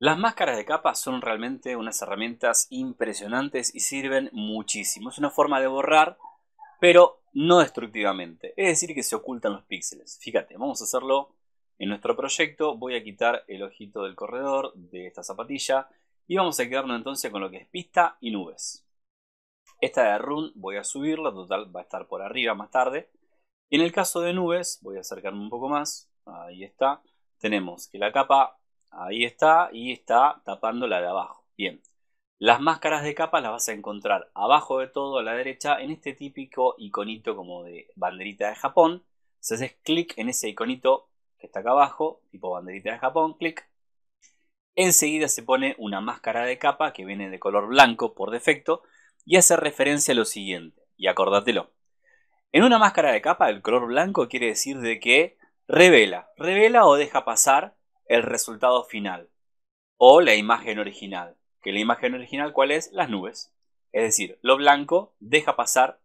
Las máscaras de capa son realmente unas herramientas impresionantes y sirven muchísimo. Es una forma de borrar, pero no destructivamente. Es decir, que se ocultan los píxeles. Fíjate, vamos a hacerlo en nuestro proyecto. Voy a quitar el ojito del corredor de esta zapatilla y vamos a quedarnos entonces con lo que es pista y nubes. Esta de run voy a subirla, total va a estar por arriba más tarde. Y en el caso de nubes, voy a acercarme un poco más, ahí está, tenemos que la capa Ahí está y está tapando la de abajo. Bien. Las máscaras de capa las vas a encontrar abajo de todo a la derecha en este típico iconito como de banderita de Japón. Si haces clic en ese iconito que está acá abajo, tipo banderita de Japón, clic. Enseguida se pone una máscara de capa que viene de color blanco por defecto y hace referencia a lo siguiente, y acordátelo. En una máscara de capa el color blanco quiere decir de que revela, revela o deja pasar el resultado final o la imagen original. ¿Que la imagen original cuál es? Las nubes. Es decir, lo blanco deja pasar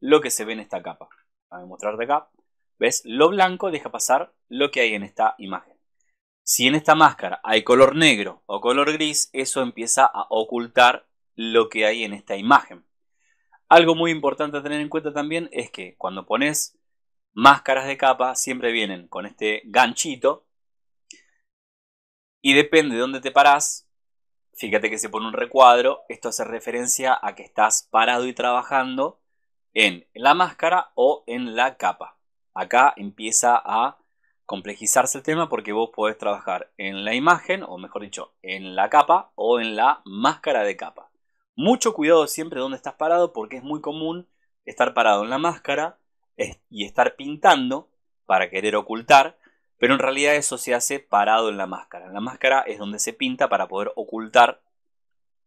lo que se ve en esta capa. Voy a de acá. ¿Ves? Lo blanco deja pasar lo que hay en esta imagen. Si en esta máscara hay color negro o color gris, eso empieza a ocultar lo que hay en esta imagen. Algo muy importante a tener en cuenta también es que cuando pones máscaras de capa siempre vienen con este ganchito y depende de dónde te parás, fíjate que se pone un recuadro, esto hace referencia a que estás parado y trabajando en la máscara o en la capa. Acá empieza a complejizarse el tema porque vos podés trabajar en la imagen, o mejor dicho, en la capa o en la máscara de capa. Mucho cuidado siempre dónde estás parado porque es muy común estar parado en la máscara y estar pintando para querer ocultar pero en realidad eso se hace parado en la máscara. la máscara es donde se pinta para poder ocultar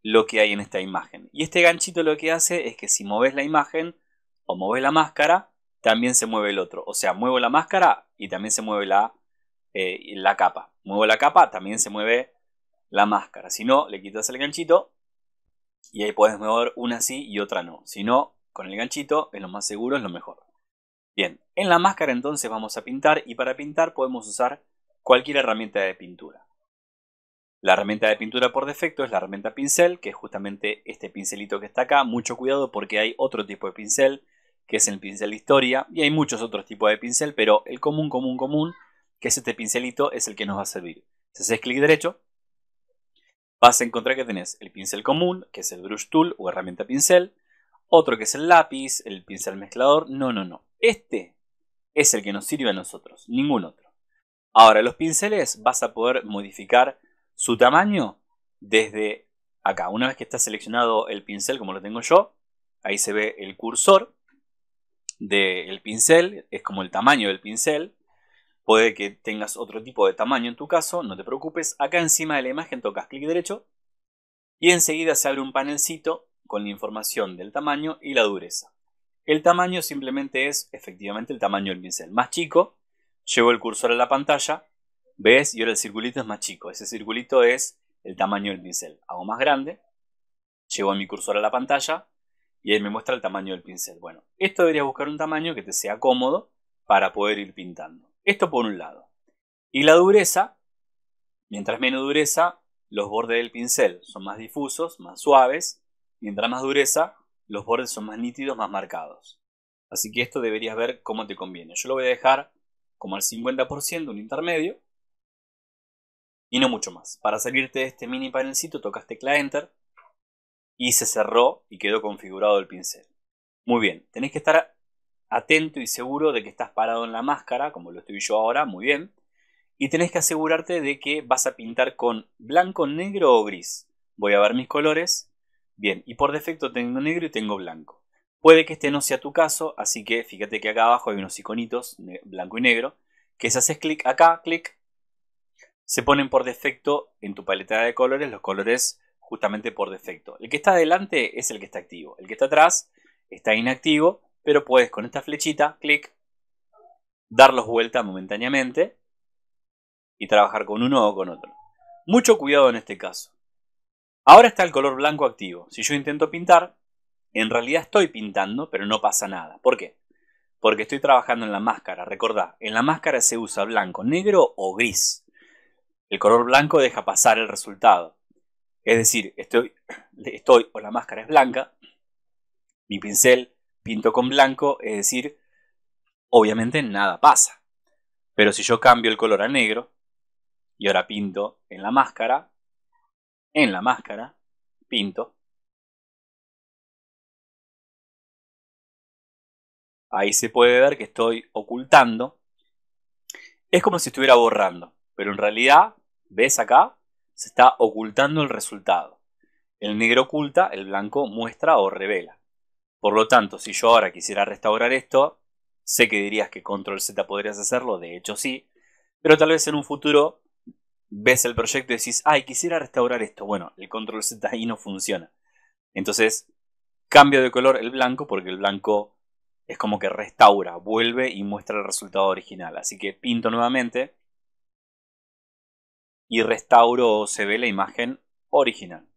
lo que hay en esta imagen. Y este ganchito lo que hace es que si mueves la imagen o mueves la máscara, también se mueve el otro. O sea, muevo la máscara y también se mueve la, eh, la capa. Muevo la capa, también se mueve la máscara. Si no, le quitas el ganchito y ahí puedes mover una sí y otra no. Si no, con el ganchito es lo más seguro, es lo mejor. Bien, en la máscara entonces vamos a pintar y para pintar podemos usar cualquier herramienta de pintura. La herramienta de pintura por defecto es la herramienta pincel, que es justamente este pincelito que está acá. Mucho cuidado porque hay otro tipo de pincel, que es el pincel de historia, y hay muchos otros tipos de pincel, pero el común, común, común, que es este pincelito, es el que nos va a servir. Si haces clic derecho, vas a encontrar que tenés el pincel común, que es el brush tool o herramienta pincel, otro que es el lápiz, el pincel mezclador. No, no, no. Este es el que nos sirve a nosotros, ningún otro. Ahora, los pinceles vas a poder modificar su tamaño desde acá. Una vez que está seleccionado el pincel, como lo tengo yo, ahí se ve el cursor del pincel, es como el tamaño del pincel. Puede que tengas otro tipo de tamaño en tu caso, no te preocupes. Acá encima de la imagen tocas clic derecho y enseguida se abre un panelcito con la información del tamaño y la dureza. El tamaño simplemente es efectivamente el tamaño del pincel. Más chico, llevo el cursor a la pantalla, ves y ahora el circulito es más chico. Ese circulito es el tamaño del pincel. Hago más grande, llevo mi cursor a la pantalla y él me muestra el tamaño del pincel. Bueno, esto deberías buscar un tamaño que te sea cómodo para poder ir pintando. Esto por un lado. Y la dureza, mientras menos dureza, los bordes del pincel son más difusos, más suaves Mientras más dureza, los bordes son más nítidos, más marcados. Así que esto deberías ver cómo te conviene. Yo lo voy a dejar como al 50%, un intermedio, y no mucho más. Para salirte de este mini panelcito tocas tecla Enter y se cerró y quedó configurado el pincel. Muy bien, tenés que estar atento y seguro de que estás parado en la máscara, como lo estoy yo ahora, muy bien. Y tenés que asegurarte de que vas a pintar con blanco, negro o gris. Voy a ver mis colores Bien, y por defecto tengo negro y tengo blanco. Puede que este no sea tu caso, así que fíjate que acá abajo hay unos iconitos, blanco y negro, que si haces clic acá, clic, se ponen por defecto en tu paleta de colores, los colores justamente por defecto. El que está adelante es el que está activo, el que está atrás está inactivo, pero puedes con esta flechita, clic, darlos vuelta momentáneamente y trabajar con uno o con otro. Mucho cuidado en este caso. Ahora está el color blanco activo. Si yo intento pintar, en realidad estoy pintando, pero no pasa nada. ¿Por qué? Porque estoy trabajando en la máscara. Recordá, en la máscara se usa blanco, negro o gris. El color blanco deja pasar el resultado. Es decir, estoy, estoy o la máscara es blanca, mi pincel pinto con blanco, es decir, obviamente nada pasa. Pero si yo cambio el color a negro y ahora pinto en la máscara, en la máscara, pinto. Ahí se puede ver que estoy ocultando. Es como si estuviera borrando, pero en realidad, ves acá, se está ocultando el resultado. El negro oculta, el blanco muestra o revela. Por lo tanto, si yo ahora quisiera restaurar esto, sé que dirías que control Z podrías hacerlo, de hecho sí, pero tal vez en un futuro ves el proyecto y decís, ay, quisiera restaurar esto. Bueno, el control Z ahí no funciona. Entonces, cambio de color el blanco porque el blanco es como que restaura, vuelve y muestra el resultado original. Así que pinto nuevamente y restauro se ve la imagen original.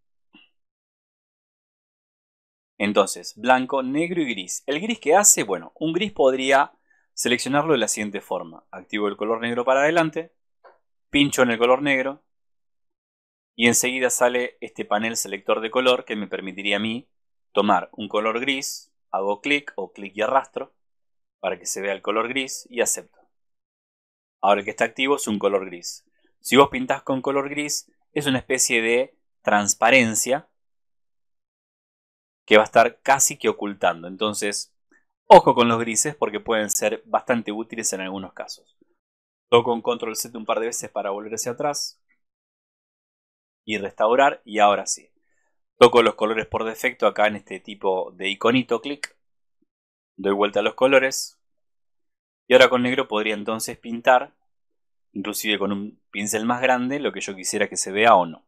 Entonces, blanco, negro y gris. ¿El gris que hace? Bueno, un gris podría seleccionarlo de la siguiente forma. Activo el color negro para adelante, pincho en el color negro y enseguida sale este panel selector de color que me permitiría a mí tomar un color gris, hago clic o clic y arrastro para que se vea el color gris y acepto. Ahora que está activo es un color gris. Si vos pintás con color gris es una especie de transparencia que va a estar casi que ocultando. Entonces, ojo con los grises porque pueden ser bastante útiles en algunos casos. Toco un control Z un par de veces para volver hacia atrás. Y restaurar. Y ahora sí. Toco los colores por defecto acá en este tipo de iconito clic. Doy vuelta a los colores. Y ahora con negro podría entonces pintar. Inclusive con un pincel más grande. Lo que yo quisiera que se vea o no.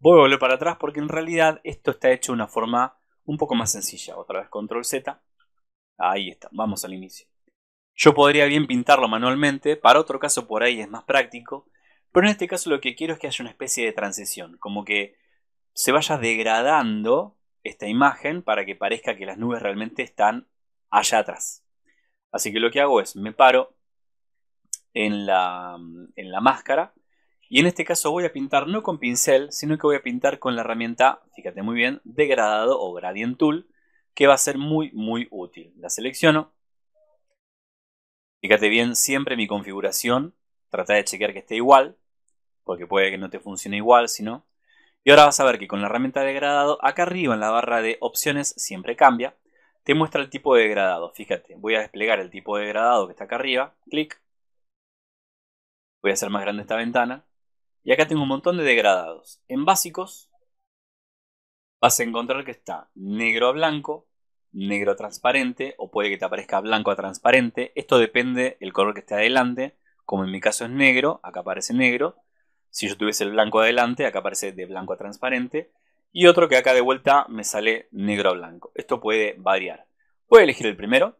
Voy a volver para atrás porque en realidad esto está hecho de una forma un poco más sencilla. Otra vez control Z. Ahí está. Vamos al inicio. Yo podría bien pintarlo manualmente, para otro caso por ahí es más práctico, pero en este caso lo que quiero es que haya una especie de transición, como que se vaya degradando esta imagen para que parezca que las nubes realmente están allá atrás. Así que lo que hago es, me paro en la, máscara, y en este caso voy a pintar no con pincel, sino que voy a pintar con la herramienta, fíjate muy bien, degradado o gradient tool, que va a ser muy muy útil. La selecciono, Fíjate bien siempre mi configuración. Trata de chequear que esté igual, porque puede que no te funcione igual, si no. Y ahora vas a ver que con la herramienta de degradado, acá arriba en la barra de opciones siempre cambia, te muestra el tipo de degradado. Fíjate, voy a desplegar el tipo de degradado que está acá arriba, clic. Voy a hacer más grande esta ventana. Y acá tengo un montón de degradados. En básicos vas a encontrar que está negro a blanco, negro a transparente o puede que te aparezca blanco a transparente. Esto depende del color que esté adelante. Como en mi caso es negro, acá aparece negro. Si yo tuviese el blanco adelante, acá aparece de blanco a transparente. Y otro que acá de vuelta me sale negro a blanco. Esto puede variar. Voy a elegir el primero,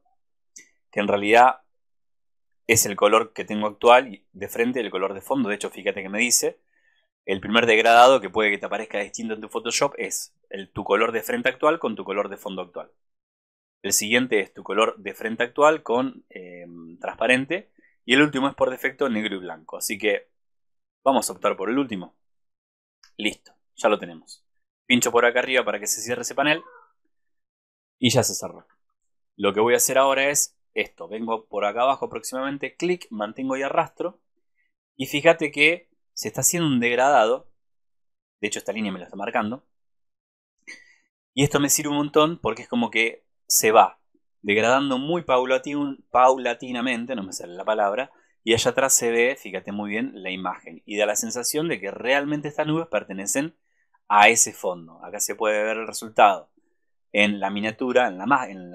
que en realidad es el color que tengo actual de frente el color de fondo. De hecho, fíjate que me dice, el primer degradado que puede que te aparezca distinto en tu Photoshop es el, tu color de frente actual con tu color de fondo actual. El siguiente es tu color de frente actual con eh, transparente. Y el último es por defecto negro y blanco. Así que vamos a optar por el último. Listo, ya lo tenemos. Pincho por acá arriba para que se cierre ese panel. Y ya se cerró. Lo que voy a hacer ahora es esto. Vengo por acá abajo próximamente. clic, mantengo y arrastro. Y fíjate que se está haciendo un degradado. De hecho esta línea me lo está marcando. Y esto me sirve un montón porque es como que se va degradando muy paulatinamente, no me sale la palabra, y allá atrás se ve, fíjate muy bien, la imagen y da la sensación de que realmente estas nubes pertenecen a ese fondo. Acá se puede ver el resultado en la miniatura, en la,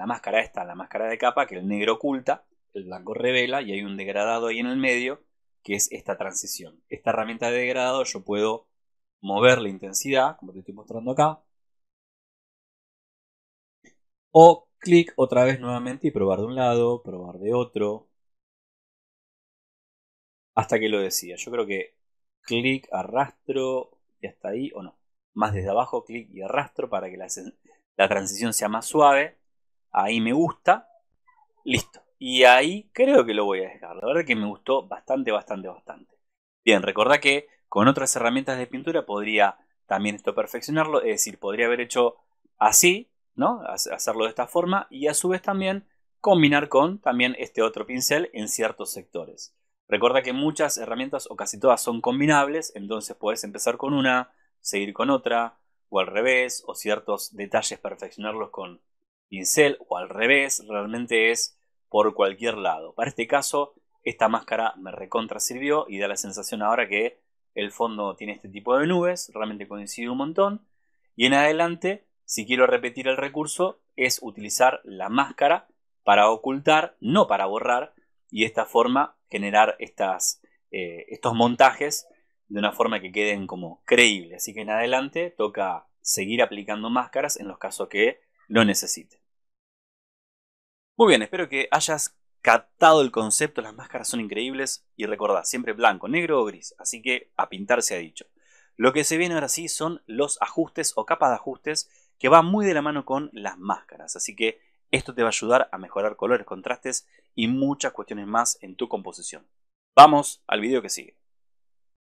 máscara esta, la máscara de capa, que el negro oculta, el blanco revela y hay un degradado ahí en el medio que es esta transición. Esta herramienta de degradado yo puedo mover la intensidad, como te estoy mostrando acá, o clic otra vez nuevamente y probar de un lado, probar de otro. Hasta que lo decía. Yo creo que clic, arrastro y hasta ahí, o no. Más desde abajo, clic y arrastro para que la, la transición sea más suave. Ahí me gusta. Listo. Y ahí creo que lo voy a dejar. La verdad que me gustó bastante, bastante, bastante. Bien, recordá que con otras herramientas de pintura podría también esto perfeccionarlo. Es decir, podría haber hecho así Hacerlo de esta forma y a su vez también combinar con también este otro pincel en ciertos sectores. Recuerda que muchas herramientas o casi todas son combinables, entonces puedes empezar con una, seguir con otra, o al revés, o ciertos detalles perfeccionarlos con pincel, o al revés, realmente es por cualquier lado. Para este caso, esta máscara me recontra sirvió y da la sensación ahora que el fondo tiene este tipo de nubes, realmente coincide un montón. Y en adelante si quiero repetir el recurso, es utilizar la máscara para ocultar, no para borrar, y de esta forma generar estas, eh, estos montajes de una forma que queden como creíbles. Así que en adelante toca seguir aplicando máscaras en los casos que lo necesiten. Muy bien, espero que hayas captado el concepto, las máscaras son increíbles y recordad, siempre blanco, negro o gris, así que a pintar se ha dicho. Lo que se viene ahora sí son los ajustes o capas de ajustes que va muy de la mano con las máscaras. Así que esto te va a ayudar a mejorar colores, contrastes y muchas cuestiones más en tu composición. Vamos al vídeo que sigue.